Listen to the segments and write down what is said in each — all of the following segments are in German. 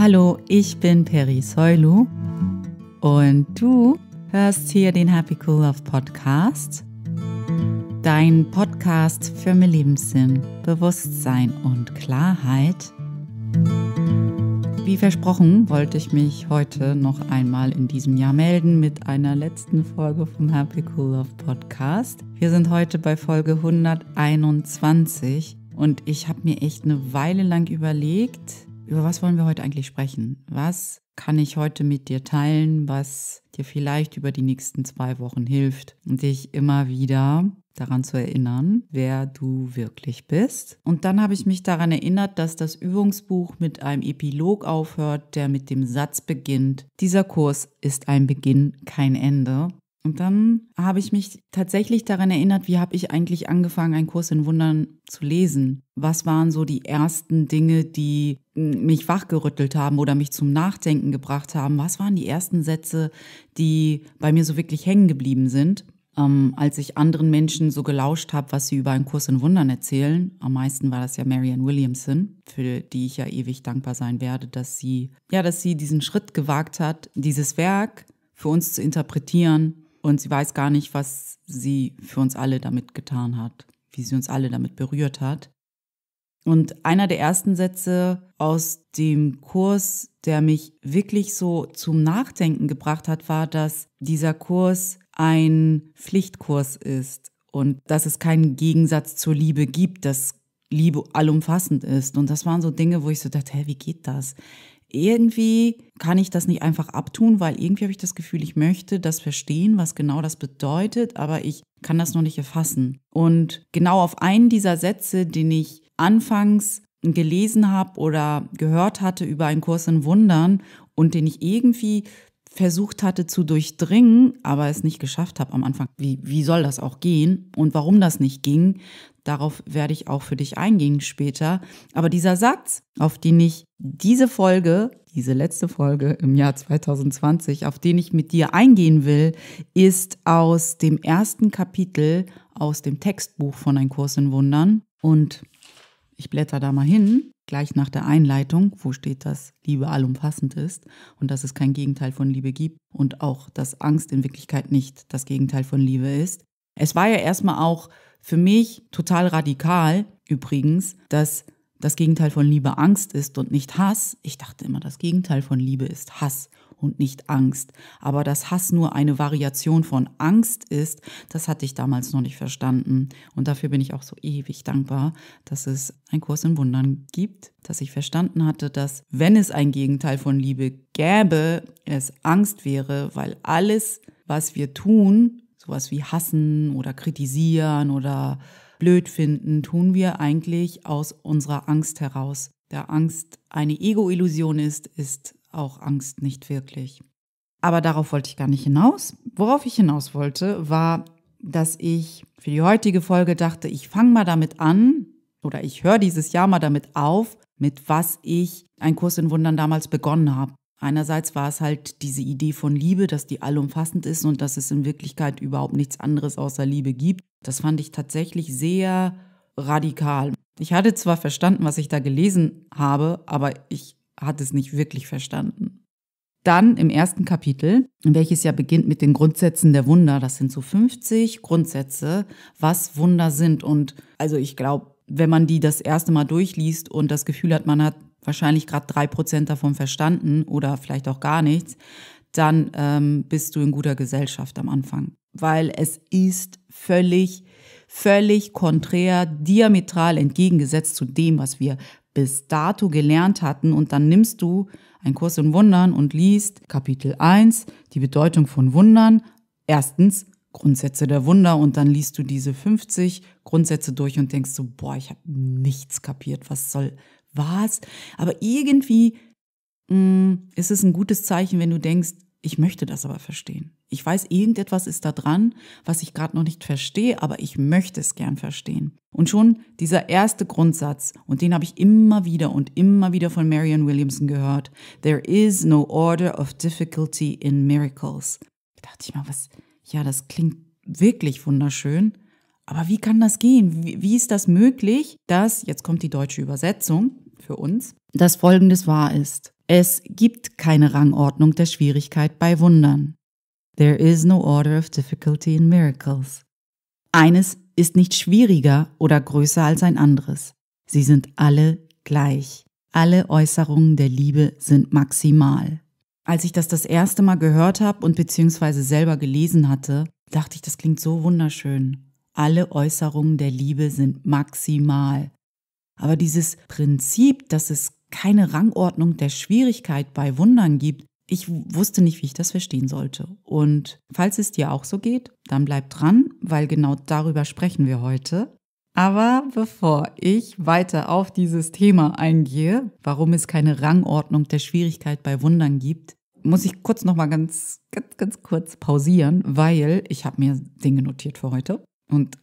Hallo, ich bin Peri Soilu und du hörst hier den Happy Cool Love Podcast. Dein Podcast für mehr Lebenssinn, Bewusstsein und Klarheit. Wie versprochen, wollte ich mich heute noch einmal in diesem Jahr melden mit einer letzten Folge vom Happy Cool Love Podcast. Wir sind heute bei Folge 121 und ich habe mir echt eine Weile lang überlegt, über was wollen wir heute eigentlich sprechen? Was kann ich heute mit dir teilen, was dir vielleicht über die nächsten zwei Wochen hilft und dich immer wieder daran zu erinnern, wer du wirklich bist. Und dann habe ich mich daran erinnert, dass das Übungsbuch mit einem Epilog aufhört, der mit dem Satz beginnt, dieser Kurs ist ein Beginn, kein Ende. Und dann habe ich mich tatsächlich daran erinnert, wie habe ich eigentlich angefangen, einen Kurs in Wundern zu lesen? Was waren so die ersten Dinge, die mich wachgerüttelt haben oder mich zum Nachdenken gebracht haben? Was waren die ersten Sätze, die bei mir so wirklich hängen geblieben sind? Ähm, als ich anderen Menschen so gelauscht habe, was sie über einen Kurs in Wundern erzählen. Am meisten war das ja Marianne Williamson, für die ich ja ewig dankbar sein werde, dass sie, ja, dass sie diesen Schritt gewagt hat, dieses Werk für uns zu interpretieren und sie weiß gar nicht, was sie für uns alle damit getan hat, wie sie uns alle damit berührt hat. Und einer der ersten Sätze aus dem Kurs, der mich wirklich so zum Nachdenken gebracht hat, war, dass dieser Kurs ein Pflichtkurs ist und dass es keinen Gegensatz zur Liebe gibt, dass Liebe allumfassend ist. Und das waren so Dinge, wo ich so dachte, hä, wie geht das? irgendwie kann ich das nicht einfach abtun, weil irgendwie habe ich das Gefühl, ich möchte das verstehen, was genau das bedeutet, aber ich kann das noch nicht erfassen. Und genau auf einen dieser Sätze, den ich anfangs gelesen habe oder gehört hatte über einen Kurs in Wundern und den ich irgendwie versucht hatte zu durchdringen, aber es nicht geschafft habe am Anfang. Wie, wie soll das auch gehen und warum das nicht ging, Darauf werde ich auch für dich eingehen später. Aber dieser Satz, auf den ich diese Folge, diese letzte Folge im Jahr 2020, auf den ich mit dir eingehen will, ist aus dem ersten Kapitel aus dem Textbuch von Ein Kurs in Wundern. Und ich blätter da mal hin, gleich nach der Einleitung, wo steht, dass Liebe allumfassend ist und dass es kein Gegenteil von Liebe gibt und auch, dass Angst in Wirklichkeit nicht das Gegenteil von Liebe ist. Es war ja erstmal auch für mich total radikal übrigens, dass das Gegenteil von Liebe Angst ist und nicht Hass. Ich dachte immer, das Gegenteil von Liebe ist Hass und nicht Angst. Aber dass Hass nur eine Variation von Angst ist, das hatte ich damals noch nicht verstanden. Und dafür bin ich auch so ewig dankbar, dass es einen Kurs in Wundern gibt, dass ich verstanden hatte, dass wenn es ein Gegenteil von Liebe gäbe, es Angst wäre, weil alles, was wir tun, Sowas wie hassen oder kritisieren oder blöd finden, tun wir eigentlich aus unserer Angst heraus. Da Angst eine Ego-Illusion ist, ist auch Angst nicht wirklich. Aber darauf wollte ich gar nicht hinaus. Worauf ich hinaus wollte, war, dass ich für die heutige Folge dachte, ich fange mal damit an oder ich höre dieses Jahr mal damit auf, mit was ich einen Kurs in Wundern damals begonnen habe. Einerseits war es halt diese Idee von Liebe, dass die allumfassend ist und dass es in Wirklichkeit überhaupt nichts anderes außer Liebe gibt. Das fand ich tatsächlich sehr radikal. Ich hatte zwar verstanden, was ich da gelesen habe, aber ich hatte es nicht wirklich verstanden. Dann im ersten Kapitel, welches ja beginnt mit den Grundsätzen der Wunder, das sind so 50 Grundsätze, was Wunder sind. Und also ich glaube, wenn man die das erste Mal durchliest und das Gefühl hat, man hat wahrscheinlich gerade drei Prozent davon verstanden oder vielleicht auch gar nichts, dann ähm, bist du in guter Gesellschaft am Anfang. Weil es ist völlig, völlig konträr, diametral entgegengesetzt zu dem, was wir bis dato gelernt hatten. Und dann nimmst du einen Kurs in Wundern und liest Kapitel 1, die Bedeutung von Wundern. Erstens, Grundsätze der Wunder und dann liest du diese 50 Grundsätze durch und denkst so, boah, ich habe nichts kapiert, was soll was? Aber irgendwie mh, mm, ist es ein gutes Zeichen, wenn du denkst, ich möchte das aber verstehen. Ich weiß, irgendetwas ist da dran, was ich gerade noch nicht verstehe, aber ich möchte es gern verstehen. Und schon dieser erste Grundsatz, und den habe ich immer wieder und immer wieder von Marian Williamson gehört, There is no order of difficulty in miracles. Da dachte ich mal, was, ja, das klingt wirklich wunderschön, aber wie kann das gehen? Wie, wie, ist das möglich, dass, jetzt kommt die deutsche Übersetzung für uns, dass Folgendes wahr ist. Es gibt keine Rangordnung der Schwierigkeit bei Wundern. There is no order of difficulty in miracles. Eines ist nicht schwieriger oder größer als ein anderes. Sie sind alle gleich. Alle Äußerungen der Liebe sind maximal. Als ich das das erste Mal gehört habe und beziehungsweise selber gelesen hatte, dachte ich, das klingt so wunderschön alle Äußerungen der Liebe sind maximal. Aber dieses Prinzip, dass es keine Rangordnung der Schwierigkeit bei Wundern gibt, ich wusste nicht, wie ich das verstehen sollte. Und falls es dir auch so geht, dann bleib dran, weil genau darüber sprechen wir heute. Aber bevor ich weiter auf dieses Thema eingehe, warum es keine Rangordnung der Schwierigkeit bei Wundern gibt, muss ich kurz nochmal ganz ganz ganz kurz pausieren, weil ich habe mir Dinge notiert für heute. Und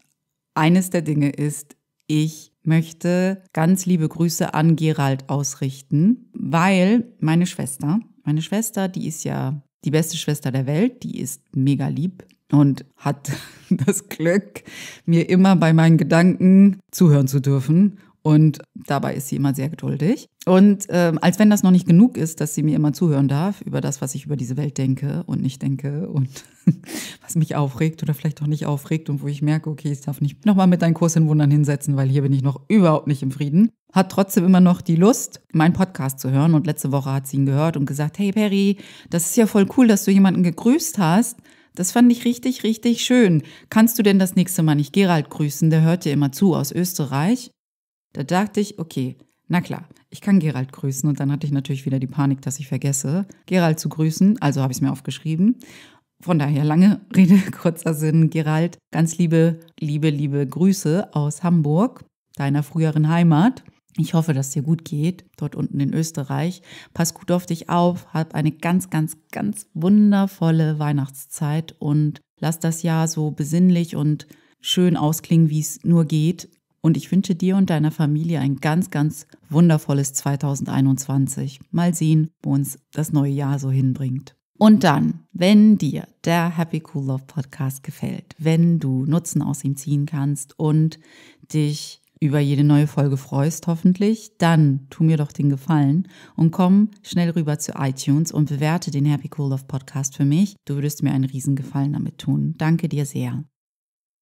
eines der Dinge ist, ich möchte ganz liebe Grüße an Gerald ausrichten, weil meine Schwester, meine Schwester, die ist ja die beste Schwester der Welt, die ist mega lieb und hat das Glück, mir immer bei meinen Gedanken zuhören zu dürfen. Und dabei ist sie immer sehr geduldig. Und ähm, als wenn das noch nicht genug ist, dass sie mir immer zuhören darf über das, was ich über diese Welt denke und nicht denke und was mich aufregt oder vielleicht auch nicht aufregt und wo ich merke, okay, ich darf nicht nochmal mit deinen Kurs in Wundern hinsetzen, weil hier bin ich noch überhaupt nicht im Frieden. Hat trotzdem immer noch die Lust, meinen Podcast zu hören. Und letzte Woche hat sie ihn gehört und gesagt, hey Perry, das ist ja voll cool, dass du jemanden gegrüßt hast. Das fand ich richtig, richtig schön. Kannst du denn das nächste Mal nicht Gerald grüßen? Der hört dir immer zu aus Österreich. Da dachte ich, okay, na klar, ich kann Gerald grüßen. Und dann hatte ich natürlich wieder die Panik, dass ich vergesse, Gerald zu grüßen. Also habe ich es mir aufgeschrieben. Von daher lange Rede, kurzer Sinn, Gerald. Ganz liebe, liebe, liebe Grüße aus Hamburg, deiner früheren Heimat. Ich hoffe, dass dir gut geht, dort unten in Österreich. Pass gut auf dich auf, hab eine ganz, ganz, ganz wundervolle Weihnachtszeit und lass das Jahr so besinnlich und schön ausklingen, wie es nur geht. Und ich wünsche dir und deiner Familie ein ganz, ganz wundervolles 2021. Mal sehen, wo uns das neue Jahr so hinbringt. Und dann, wenn dir der Happy Cool Love Podcast gefällt, wenn du Nutzen aus ihm ziehen kannst und dich über jede neue Folge freust, hoffentlich, dann tu mir doch den Gefallen und komm schnell rüber zu iTunes und bewerte den Happy Cool Love Podcast für mich. Du würdest mir einen Riesengefallen damit tun. Danke dir sehr.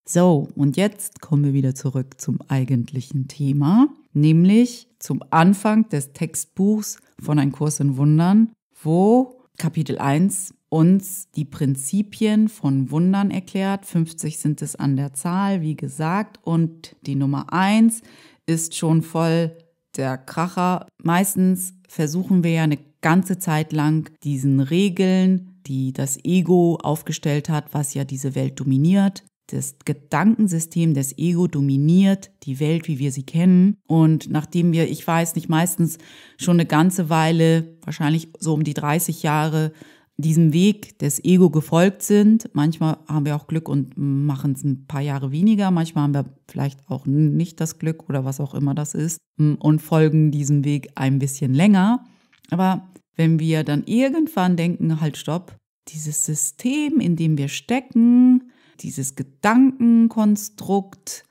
So, und jetzt kommen wir wieder zurück zum eigentlichen Thema, nämlich zum Anfang des Textbuchs von Ein Kurs in Wundern, wo Kapitel 1 uns die Prinzipien von Wundern erklärt. 50 sind es an der Zahl, wie gesagt. Und die Nummer 1 ist schon voll der Kracher. Meistens versuchen wir ja eine ganze Zeit lang diesen Regeln, die das Ego aufgestellt hat, was ja diese Welt dominiert, das Gedankensystem des Ego dominiert die Welt, wie wir sie kennen. Und nachdem wir, ich weiß nicht, meistens schon eine ganze Weile, wahrscheinlich so um die 30 Jahre, diesem Weg des Ego gefolgt sind. Manchmal haben wir auch Glück und machen es ein paar Jahre weniger. Manchmal haben wir vielleicht auch nicht das Glück oder was auch immer das ist und folgen diesem Weg ein bisschen länger. Aber wenn wir dann irgendwann denken, halt, stopp, dieses System, in dem wir stecken, dieses Gedankenkonstrukt,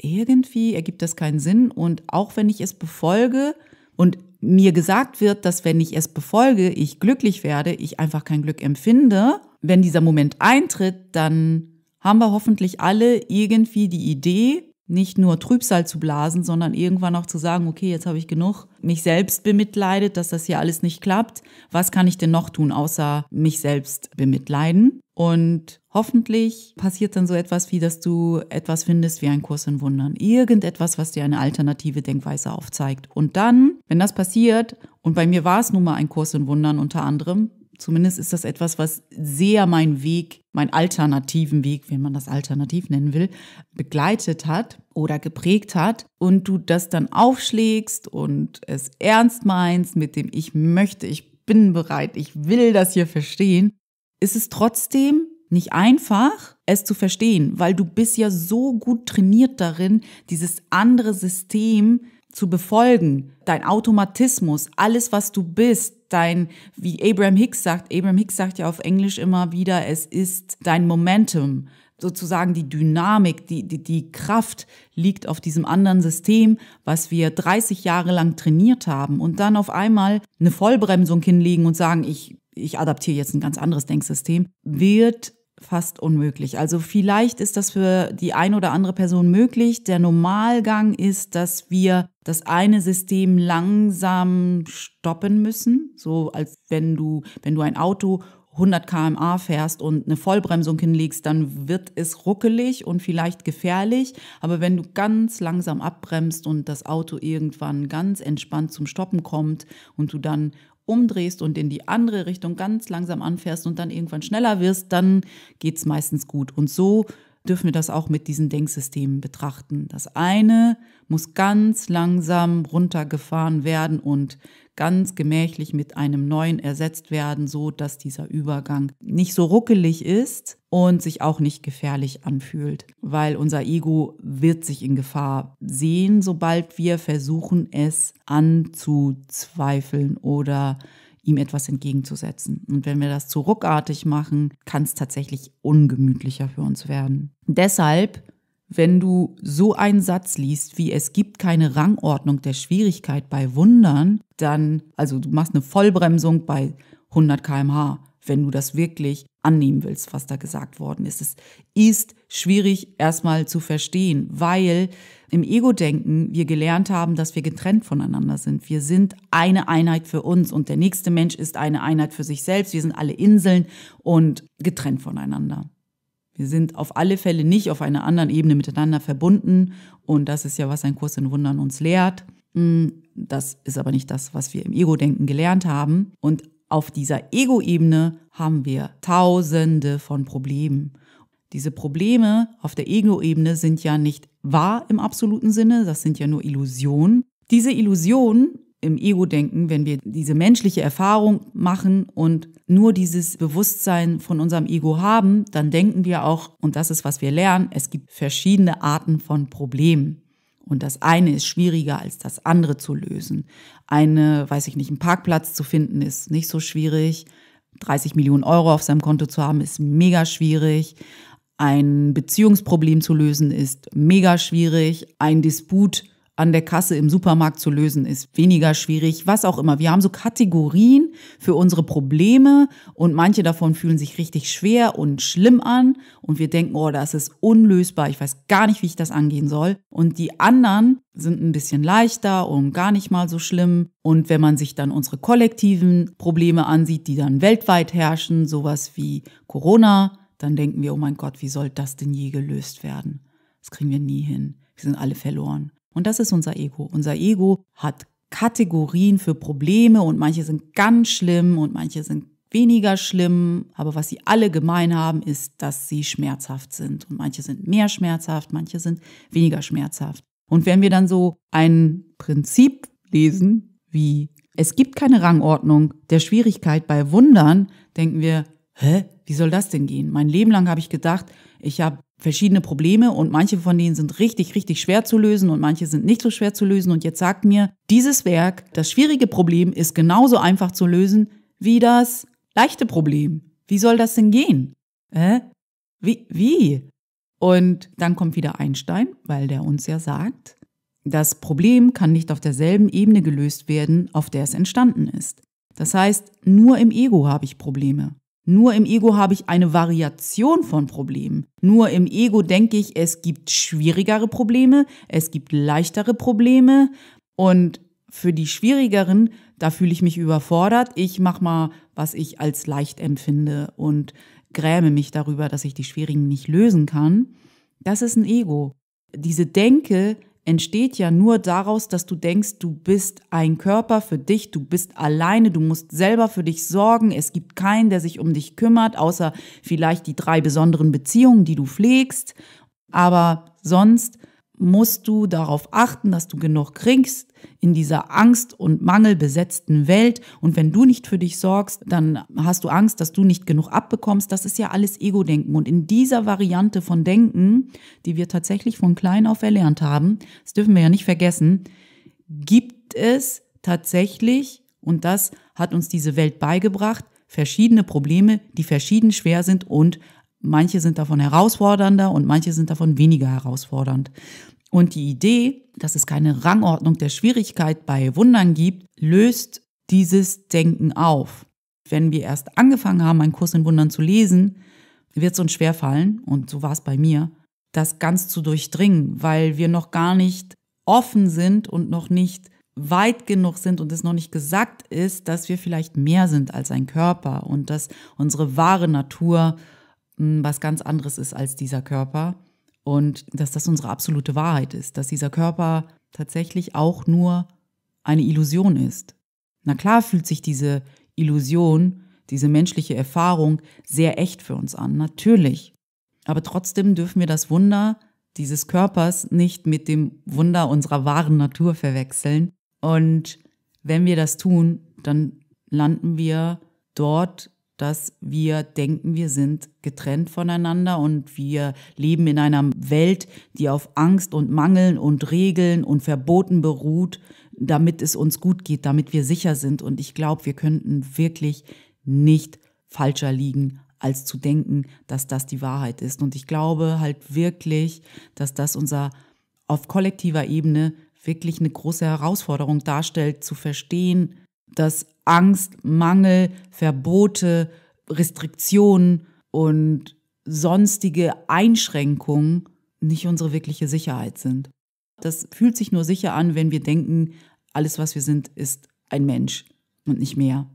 irgendwie ergibt das keinen Sinn. Und auch wenn ich es befolge und mir gesagt wird, dass wenn ich es befolge, ich glücklich werde, ich einfach kein Glück empfinde, wenn dieser Moment eintritt, dann haben wir hoffentlich alle irgendwie die Idee, nicht nur Trübsal zu blasen, sondern irgendwann auch zu sagen, okay, jetzt habe ich genug mich selbst bemitleidet, dass das hier alles nicht klappt. Was kann ich denn noch tun, außer mich selbst bemitleiden? Und Hoffentlich passiert dann so etwas wie, dass du etwas findest wie ein Kurs in Wundern. Irgendetwas, was dir eine alternative Denkweise aufzeigt. Und dann, wenn das passiert, und bei mir war es nun mal ein Kurs in Wundern unter anderem, zumindest ist das etwas, was sehr meinen Weg, meinen alternativen Weg, wenn man das alternativ nennen will, begleitet hat oder geprägt hat und du das dann aufschlägst und es ernst meinst mit dem ich möchte, ich bin bereit, ich will das hier verstehen, ist es trotzdem nicht einfach, es zu verstehen, weil du bist ja so gut trainiert darin, dieses andere System zu befolgen, dein Automatismus, alles, was du bist, dein, wie Abraham Hicks sagt, Abraham Hicks sagt ja auf Englisch immer wieder, es ist dein Momentum, sozusagen die Dynamik, die, die, die Kraft liegt auf diesem anderen System, was wir 30 Jahre lang trainiert haben und dann auf einmal eine Vollbremsung hinlegen und sagen, ich, ich adaptiere jetzt ein ganz anderes Denksystem, wird fast unmöglich. Also vielleicht ist das für die ein oder andere Person möglich. Der Normalgang ist, dass wir das eine System langsam stoppen müssen, so als wenn du, wenn du ein Auto 100 km/h fährst und eine Vollbremsung hinlegst, dann wird es ruckelig und vielleicht gefährlich. Aber wenn du ganz langsam abbremst und das Auto irgendwann ganz entspannt zum Stoppen kommt und du dann umdrehst und in die andere Richtung ganz langsam anfährst und dann irgendwann schneller wirst, dann geht's meistens gut. Und so dürfen wir das auch mit diesen Denksystemen betrachten. Das eine muss ganz langsam runtergefahren werden und ganz gemächlich mit einem neuen ersetzt werden, so dass dieser Übergang nicht so ruckelig ist und sich auch nicht gefährlich anfühlt, weil unser Ego wird sich in Gefahr sehen, sobald wir versuchen, es anzuzweifeln oder ihm etwas entgegenzusetzen. Und wenn wir das zu ruckartig machen, kann es tatsächlich ungemütlicher für uns werden. Deshalb wenn du so einen Satz liest, wie es gibt keine Rangordnung der Schwierigkeit bei Wundern, dann, also du machst eine Vollbremsung bei 100 kmh, wenn du das wirklich annehmen willst, was da gesagt worden ist. Es ist schwierig erstmal zu verstehen, weil im Ego-Denken wir gelernt haben, dass wir getrennt voneinander sind. Wir sind eine Einheit für uns und der nächste Mensch ist eine Einheit für sich selbst. Wir sind alle Inseln und getrennt voneinander. Wir sind auf alle Fälle nicht auf einer anderen Ebene miteinander verbunden. Und das ist ja, was ein Kurs in Wundern uns lehrt. Hm, das ist aber nicht das, was wir im Ego-Denken gelernt haben. Und auf dieser Ego-Ebene haben wir tausende von Problemen. Diese Probleme auf der Ego-Ebene sind ja nicht wahr im absoluten Sinne, das sind ja nur Illusionen. Diese Illusionen im Ego denken, wenn wir diese menschliche Erfahrung machen und nur dieses Bewusstsein von unserem Ego haben, dann denken wir auch, und das ist, was wir lernen, es gibt verschiedene Arten von Problemen. Und das eine ist schwieriger als das andere zu lösen. Eine, weiß ich nicht, einen Parkplatz zu finden ist nicht so schwierig. 30 Millionen Euro auf seinem Konto zu haben ist mega schwierig. Ein Beziehungsproblem zu lösen ist mega schwierig. Ein Disput zu an der Kasse im Supermarkt zu lösen ist, weniger schwierig, was auch immer. Wir haben so Kategorien für unsere Probleme und manche davon fühlen sich richtig schwer und schlimm an und wir denken, oh, das ist unlösbar, ich weiß gar nicht, wie ich das angehen soll. Und die anderen sind ein bisschen leichter und gar nicht mal so schlimm. Und wenn man sich dann unsere kollektiven Probleme ansieht, die dann weltweit herrschen, sowas wie Corona, dann denken wir, oh mein Gott, wie soll das denn je gelöst werden? Das kriegen wir nie hin. Wir sind alle verloren. Und das ist unser Ego. Unser Ego hat Kategorien für Probleme und manche sind ganz schlimm und manche sind weniger schlimm. Aber was sie alle gemein haben, ist, dass sie schmerzhaft sind. Und manche sind mehr schmerzhaft, manche sind weniger schmerzhaft. Und wenn wir dann so ein Prinzip lesen, wie es gibt keine Rangordnung der Schwierigkeit bei Wundern, denken wir, hä, wie soll das denn gehen? Mein Leben lang habe ich gedacht, ich habe verschiedene Probleme und manche von denen sind richtig, richtig schwer zu lösen und manche sind nicht so schwer zu lösen. Und jetzt sagt mir, dieses Werk, das schwierige Problem ist genauso einfach zu lösen wie das leichte Problem. Wie soll das denn gehen? Äh? Wie? Wie? Und dann kommt wieder Einstein, weil der uns ja sagt, das Problem kann nicht auf derselben Ebene gelöst werden, auf der es entstanden ist. Das heißt, nur im Ego habe ich Probleme. Nur im Ego habe ich eine Variation von Problemen. Nur im Ego denke ich, es gibt schwierigere Probleme, es gibt leichtere Probleme und für die schwierigeren, da fühle ich mich überfordert. Ich mache mal, was ich als leicht empfinde und gräme mich darüber, dass ich die schwierigen nicht lösen kann. Das ist ein Ego. Diese Denke entsteht ja nur daraus, dass du denkst, du bist ein Körper für dich, du bist alleine, du musst selber für dich sorgen, es gibt keinen, der sich um dich kümmert, außer vielleicht die drei besonderen Beziehungen, die du pflegst, aber sonst musst du darauf achten, dass du genug kriegst in dieser Angst- und Mangelbesetzten Welt. Und wenn du nicht für dich sorgst, dann hast du Angst, dass du nicht genug abbekommst. Das ist ja alles Ego-Denken. Und in dieser Variante von Denken, die wir tatsächlich von klein auf erlernt haben, das dürfen wir ja nicht vergessen, gibt es tatsächlich, und das hat uns diese Welt beigebracht, verschiedene Probleme, die verschieden schwer sind und Manche sind davon herausfordernder und manche sind davon weniger herausfordernd. Und die Idee, dass es keine Rangordnung der Schwierigkeit bei Wundern gibt, löst dieses Denken auf. Wenn wir erst angefangen haben, einen Kurs in Wundern zu lesen, wird es uns schwerfallen, und so war es bei mir, das ganz zu durchdringen, weil wir noch gar nicht offen sind und noch nicht weit genug sind und es noch nicht gesagt ist, dass wir vielleicht mehr sind als ein Körper und dass unsere wahre Natur hm, was ganz anderes ist als dieser Körper und dass das unsere absolute Wahrheit ist, dass dieser Körper tatsächlich auch nur eine Illusion ist. Na klar fühlt sich diese Illusion, diese menschliche Erfahrung sehr echt für uns an, natürlich. Aber trotzdem dürfen wir das Wunder dieses Körpers nicht mit dem Wunder unserer wahren Natur verwechseln. Und wenn wir das tun, dann landen wir dort dass wir denken, wir sind getrennt voneinander und wir leben in einer Welt, die auf Angst und Mangeln und Regeln und Verboten beruht, damit es uns gut geht, damit wir sicher sind. Und ich glaube, wir könnten wirklich nicht falscher liegen als zu denken, dass das die Wahrheit ist. Und ich glaube halt wirklich, dass das unser auf kollektiver Ebene wirklich eine große Herausforderung darstellt, zu verstehen, dass Angst, Mangel, Verbote, Restriktionen und sonstige Einschränkungen nicht unsere wirkliche Sicherheit sind. Das fühlt sich nur sicher an, wenn wir denken, alles, was wir sind, ist ein Mensch und nicht mehr.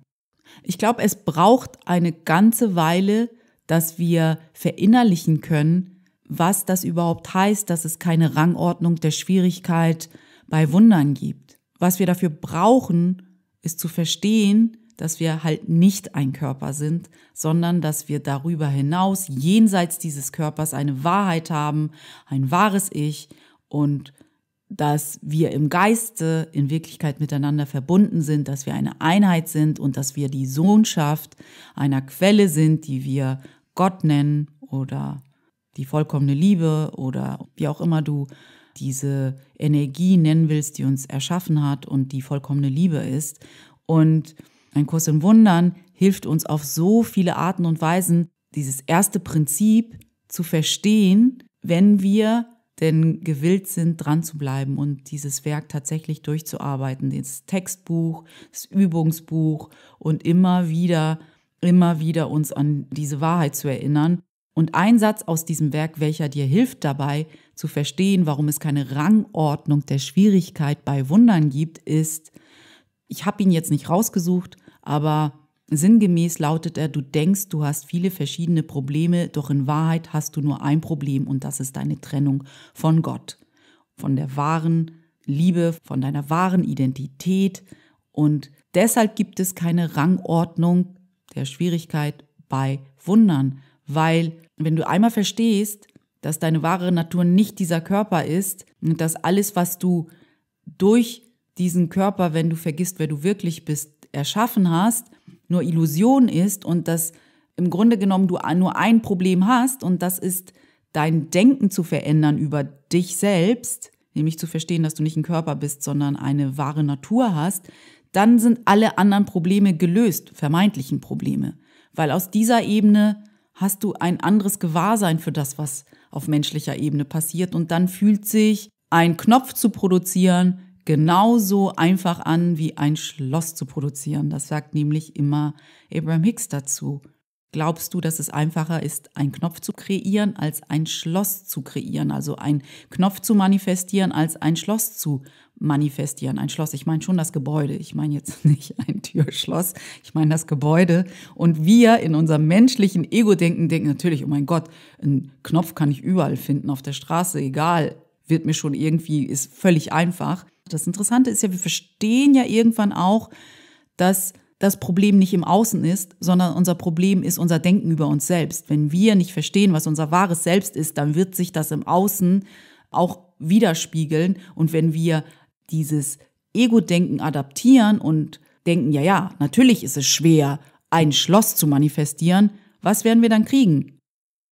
Ich glaube, es braucht eine ganze Weile, dass wir verinnerlichen können, was das überhaupt heißt, dass es keine Rangordnung der Schwierigkeit bei Wundern gibt. Was wir dafür brauchen, ist zu verstehen, dass wir halt nicht ein Körper sind, sondern dass wir darüber hinaus, jenseits dieses Körpers, eine Wahrheit haben, ein wahres Ich und dass wir im Geiste in Wirklichkeit miteinander verbunden sind, dass wir eine Einheit sind und dass wir die Sohnschaft einer Quelle sind, die wir Gott nennen oder die vollkommene Liebe oder wie auch immer du diese Energie nennen willst, die uns erschaffen hat und die vollkommene Liebe ist. Und ein Kurs in Wundern hilft uns auf so viele Arten und Weisen, dieses erste Prinzip zu verstehen, wenn wir denn gewillt sind, dran zu bleiben und dieses Werk tatsächlich durchzuarbeiten, das Textbuch, das Übungsbuch und immer wieder, immer wieder uns an diese Wahrheit zu erinnern. Und ein Satz aus diesem Werk, welcher dir hilft dabei, zu verstehen, warum es keine Rangordnung der Schwierigkeit bei Wundern gibt, ist, ich habe ihn jetzt nicht rausgesucht, aber sinngemäß lautet er, du denkst, du hast viele verschiedene Probleme, doch in Wahrheit hast du nur ein Problem und das ist deine Trennung von Gott, von der wahren Liebe, von deiner wahren Identität und deshalb gibt es keine Rangordnung der Schwierigkeit bei Wundern, weil wenn du einmal verstehst, dass deine wahre Natur nicht dieser Körper ist und dass alles, was du durch diesen Körper, wenn du vergisst, wer du wirklich bist, erschaffen hast, nur Illusion ist und dass im Grunde genommen du nur ein Problem hast und das ist dein Denken zu verändern über dich selbst, nämlich zu verstehen, dass du nicht ein Körper bist, sondern eine wahre Natur hast, dann sind alle anderen Probleme gelöst, vermeintlichen Probleme, weil aus dieser Ebene hast du ein anderes Gewahrsein für das, was auf menschlicher Ebene passiert. Und dann fühlt sich ein Knopf zu produzieren genauso einfach an wie ein Schloss zu produzieren. Das sagt nämlich immer Abraham Hicks dazu. Glaubst du, dass es einfacher ist, einen Knopf zu kreieren, als ein Schloss zu kreieren? Also einen Knopf zu manifestieren, als ein Schloss zu manifestieren. Ein Schloss, ich meine schon das Gebäude, ich meine jetzt nicht ein Türschloss, ich meine das Gebäude. Und wir in unserem menschlichen Ego-Denken denken natürlich, oh mein Gott, einen Knopf kann ich überall finden, auf der Straße, egal, wird mir schon irgendwie, ist völlig einfach. Das Interessante ist ja, wir verstehen ja irgendwann auch, dass das Problem nicht im Außen ist, sondern unser Problem ist unser Denken über uns selbst. Wenn wir nicht verstehen, was unser wahres Selbst ist, dann wird sich das im Außen auch widerspiegeln. Und wenn wir dieses Ego-Denken adaptieren und denken, ja, ja, natürlich ist es schwer, ein Schloss zu manifestieren, was werden wir dann kriegen?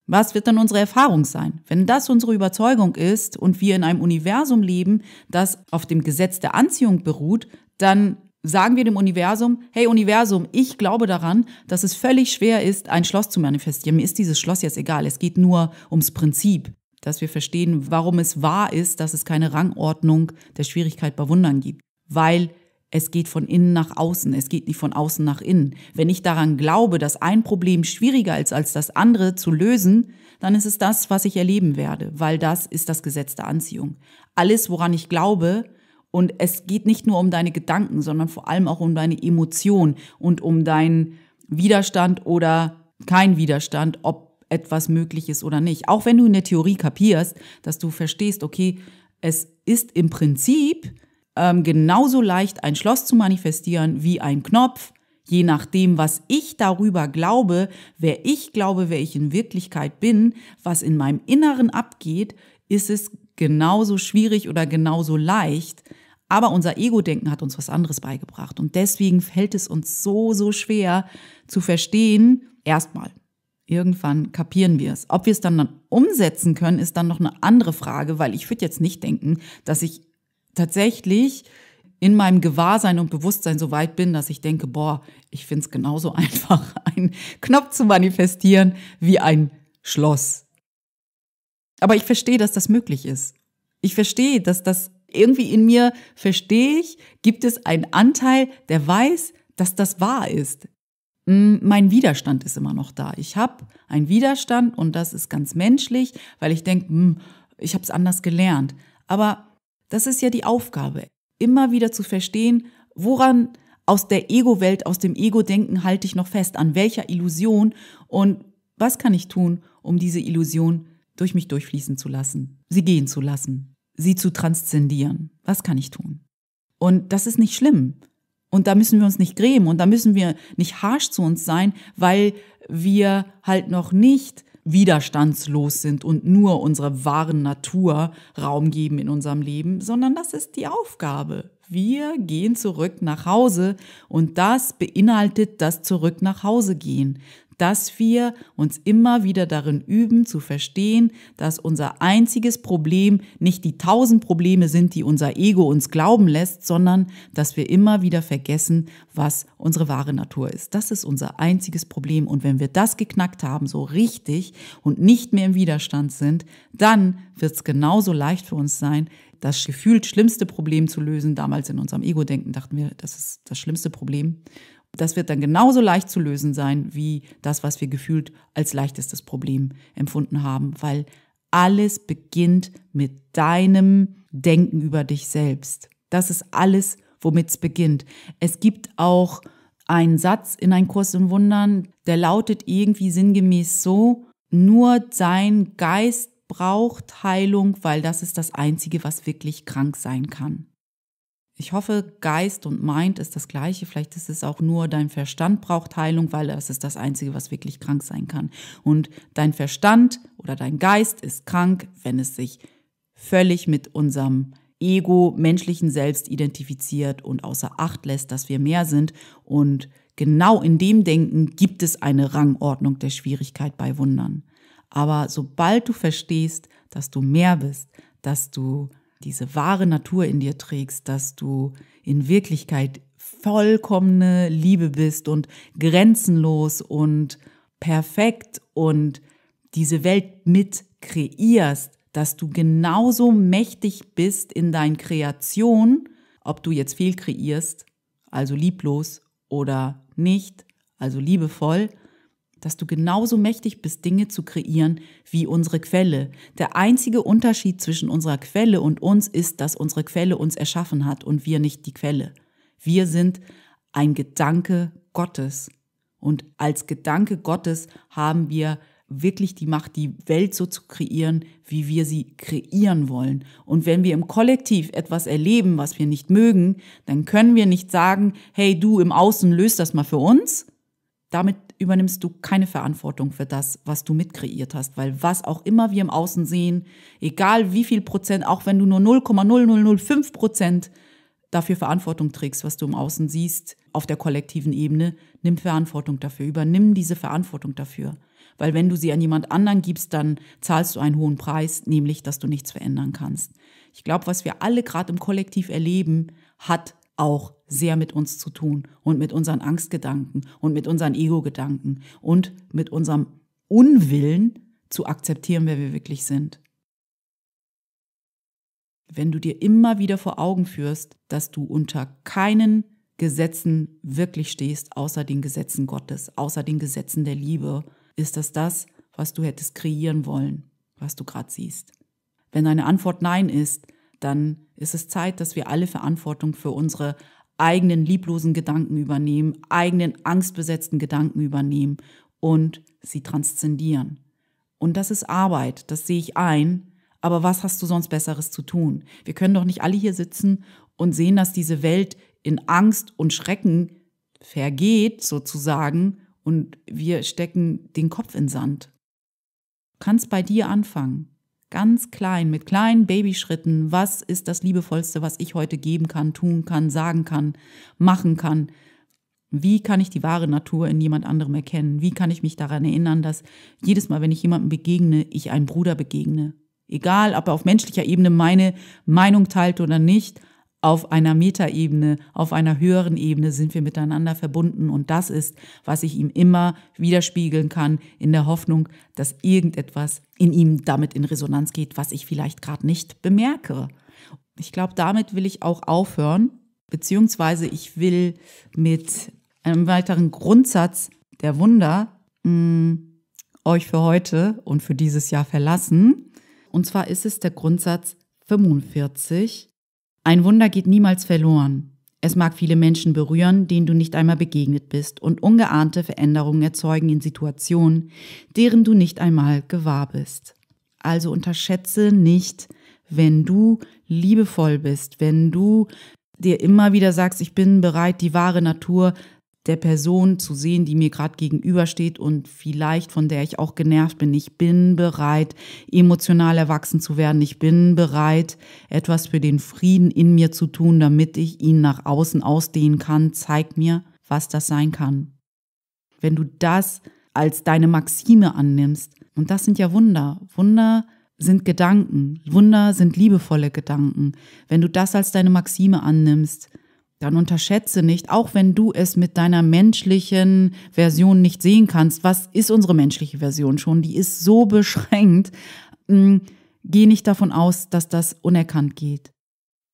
Was wird dann unsere Erfahrung sein? Wenn das unsere Überzeugung ist und wir in einem Universum leben, das auf dem Gesetz der Anziehung beruht, dann sagen wir dem Universum, hey Universum, ich glaube daran, dass es völlig schwer ist, ein Schloss zu manifestieren. Mir ist dieses Schloss jetzt egal. Es geht nur ums Prinzip, dass wir verstehen, warum es wahr ist, dass es keine Rangordnung der Schwierigkeit bei Wundern gibt. Weil es geht von innen nach außen, es geht nicht von außen nach innen. Wenn ich daran glaube, dass ein Problem schwieriger ist als das andere zu lösen, dann ist es das, was ich erleben werde, weil das ist das Gesetz der Anziehung. Alles, woran ich glaube, und es geht nicht nur um deine Gedanken, sondern vor allem auch um deine Emotionen und um deinen Widerstand oder kein Widerstand, ob etwas möglich ist oder nicht. Auch wenn du in der Theorie kapierst, dass du verstehst, okay, es ist im Prinzip ähm, genauso leicht, ein Schloss zu manifestieren wie ein Knopf, je nachdem, was ich darüber glaube, wer ich glaube, wer ich in Wirklichkeit bin, was in meinem Inneren abgeht, ist es genauso schwierig oder genauso leicht, aber unser Ego-Denken hat uns was anderes beigebracht. Und deswegen fällt es uns so, so schwer zu verstehen, erstmal. Irgendwann kapieren wir es. Ob wir es dann, dann umsetzen können, ist dann noch eine andere Frage, weil ich würde jetzt nicht denken, dass ich tatsächlich in meinem Gewahrsein und Bewusstsein so weit bin, dass ich denke, boah, ich finde es genauso einfach, einen Knopf zu manifestieren wie ein Schloss. Aber ich verstehe, dass das möglich ist. Ich verstehe, dass das irgendwie in mir verstehe ich, gibt es einen Anteil, der weiß, dass das wahr ist. Mm, mein Widerstand ist immer noch da. Ich habe einen Widerstand und das ist ganz menschlich, weil ich denke, mm, ich habe es anders gelernt. Aber das ist ja die Aufgabe, immer wieder zu verstehen, woran aus der Ego-Welt, aus dem Ego-Denken halte ich noch fest, an welcher Illusion und was kann ich tun, um diese Illusion durch mich durchfließen zu lassen, sie gehen zu lassen sie zu transzendieren. Was kann ich tun? Und das ist nicht schlimm. Und da müssen wir uns nicht grämen und da müssen wir nicht harsh zu uns sein, weil wir halt noch nicht widerstandslos sind und nur unserer wahren Natur Raum geben in unserem Leben, sondern das ist die Aufgabe. Wir gehen zurück nach Hause und das beinhaltet das Zurück nach Hause gehen dass wir uns immer wieder darin üben zu verstehen, dass unser einziges Problem nicht die tausend Probleme sind, die unser Ego uns glauben lässt, sondern dass wir immer wieder vergessen, was unsere wahre Natur ist. Das ist unser einziges Problem. Und wenn wir das geknackt haben, so richtig und nicht mehr im Widerstand sind, dann wird es genauso leicht für uns sein, das gefühlt schlimmste Problem zu lösen. Damals in unserem Ego-Denken dachten wir, das ist das schlimmste Problem. Das wird dann genauso leicht zu lösen sein wie das, was wir gefühlt als leichtestes Problem empfunden haben, weil alles beginnt mit deinem Denken über dich selbst. Das ist alles, womit es beginnt. Es gibt auch einen Satz in Ein Kurs in Wundern, der lautet irgendwie sinngemäß so, nur dein Geist braucht Heilung, weil das ist das Einzige, was wirklich krank sein kann. Ich hoffe, Geist und Mind ist das gleiche. Vielleicht ist es auch nur dein Verstand braucht Heilung, weil das ist das Einzige, was wirklich krank sein kann. Und dein Verstand oder dein Geist ist krank, wenn es sich völlig mit unserem Ego, menschlichen Selbst identifiziert und außer Acht lässt, dass wir mehr sind. Und genau in dem Denken gibt es eine Rangordnung der Schwierigkeit bei Wundern. Aber sobald du verstehst, dass du mehr bist, dass du diese wahre Natur in dir trägst, dass du in Wirklichkeit vollkommene Liebe bist und grenzenlos und perfekt und diese Welt mit kreierst, dass du genauso mächtig bist in dein Kreation, ob du jetzt viel kreierst, also lieblos oder nicht, also liebevoll, dass du genauso mächtig bist, Dinge zu kreieren wie unsere Quelle. Der einzige Unterschied zwischen unserer Quelle und uns ist, dass unsere Quelle uns erschaffen hat und wir nicht die Quelle. Wir sind ein Gedanke Gottes. Und als Gedanke Gottes haben wir wirklich die Macht, die Welt so zu kreieren, wie wir sie kreieren wollen. Und wenn wir im Kollektiv etwas erleben, was wir nicht mögen, dann können wir nicht sagen, hey du im Außen löst das mal für uns, damit übernimmst du keine Verantwortung für das, was du mitkreiert hast, weil was auch immer wir im Außen sehen, egal wie viel Prozent, auch wenn du nur 0,0005 Prozent dafür Verantwortung trägst, was du im Außen siehst, auf der kollektiven Ebene, nimm Verantwortung dafür, übernimm diese Verantwortung dafür. Weil wenn du sie an jemand anderen gibst, dann zahlst du einen hohen Preis, nämlich, dass du nichts verändern kannst. Ich glaube, was wir alle gerade im Kollektiv erleben, hat auch sehr mit uns zu tun und mit unseren Angstgedanken und mit unseren Ego-Gedanken und mit unserem Unwillen zu akzeptieren, wer wir wirklich sind. Wenn du dir immer wieder vor Augen führst, dass du unter keinen Gesetzen wirklich stehst, außer den Gesetzen Gottes, außer den Gesetzen der Liebe, ist das das, was du hättest kreieren wollen, was du gerade siehst. Wenn deine Antwort Nein ist, dann ist es Zeit, dass wir alle Verantwortung für unsere eigenen lieblosen Gedanken übernehmen, eigenen angstbesetzten Gedanken übernehmen und sie transzendieren. Und das ist Arbeit, das sehe ich ein. Aber was hast du sonst Besseres zu tun? Wir können doch nicht alle hier sitzen und sehen, dass diese Welt in Angst und Schrecken vergeht sozusagen und wir stecken den Kopf in Sand. Du kannst bei dir anfangen. Ganz klein, mit kleinen Babyschritten. Was ist das Liebevollste, was ich heute geben kann, tun kann, sagen kann, machen kann? Wie kann ich die wahre Natur in jemand anderem erkennen? Wie kann ich mich daran erinnern, dass jedes Mal, wenn ich jemandem begegne, ich einem Bruder begegne? Egal, ob er auf menschlicher Ebene meine Meinung teilt oder nicht, auf einer Metaebene, auf einer höheren Ebene sind wir miteinander verbunden und das ist, was ich ihm immer widerspiegeln kann, in der Hoffnung, dass irgendetwas in ihm damit in Resonanz geht, was ich vielleicht gerade nicht bemerke. Ich glaube, damit will ich auch aufhören, beziehungsweise ich will mit einem weiteren Grundsatz der Wunder mh, mm, euch für heute und für dieses Jahr verlassen. Und zwar ist es der Grundsatz 45 ein Wunder geht niemals verloren. Es mag viele Menschen berühren, denen du nicht einmal begegnet bist, und ungeahnte Veränderungen erzeugen in Situationen, deren du nicht einmal gewahr bist. Also unterschätze nicht, wenn du liebevoll bist, wenn du dir immer wieder sagst, ich bin bereit, die wahre Natur der Person zu sehen, die mir gerade gegenübersteht und vielleicht von der ich auch genervt bin. Ich bin bereit, emotional erwachsen zu werden. Ich bin bereit, etwas für den Frieden in mir zu tun, damit ich ihn nach außen ausdehnen kann. Zeig mir, was das sein kann. Wenn du das als deine Maxime annimmst, und das sind ja Wunder, Wunder sind Gedanken, Wunder sind liebevolle Gedanken. Wenn du das als deine Maxime annimmst, dann unterschätze nicht, auch wenn du es mit deiner menschlichen Version nicht sehen kannst, was ist unsere menschliche Version schon? Die ist so beschränkt. Mm, geh nicht davon aus, dass das unerkannt geht.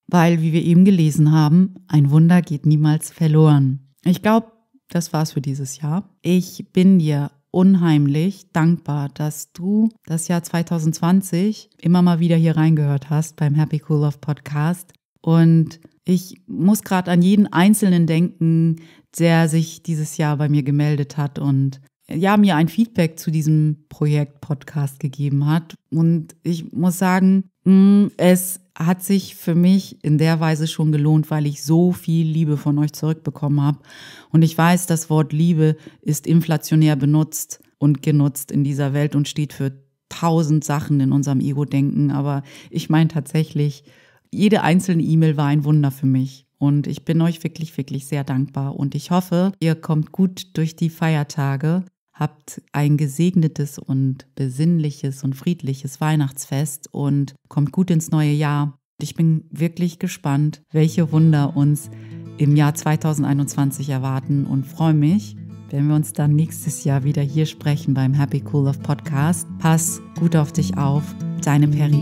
Weil, wie wir eben gelesen haben, ein Wunder geht niemals verloren. Ich glaube, das war's für dieses Jahr. Ich bin dir unheimlich dankbar, dass du das Jahr 2020 immer mal wieder hier reingehört hast beim Happy Cool Love Podcast und ich muss gerade an jeden Einzelnen denken, der sich dieses Jahr bei mir gemeldet hat und ja, mir ein Feedback zu diesem Projekt Podcast gegeben hat. Und ich muss sagen, hm, es hat sich für mich in der Weise schon gelohnt, weil ich so viel Liebe von euch zurückbekommen habe. Und ich weiß, das Wort Liebe ist inflationär benutzt und genutzt in dieser Welt und steht für tausend Sachen in unserem Ego-Denken. Aber ich meine tatsächlich, jede einzelne E-Mail war ein Wunder für mich. Und ich bin euch wirklich, wirklich sehr dankbar. Und ich hoffe, ihr kommt gut durch die Feiertage, habt ein gesegnetes und besinnliches und friedliches Weihnachtsfest und kommt gut ins neue Jahr. Ich bin wirklich gespannt, welche Wunder uns im Jahr 2021 erwarten und freue mich, wenn wir uns dann nächstes Jahr wieder hier sprechen beim Happy Cool of Podcast. Pass gut auf dich auf, deinem Perry.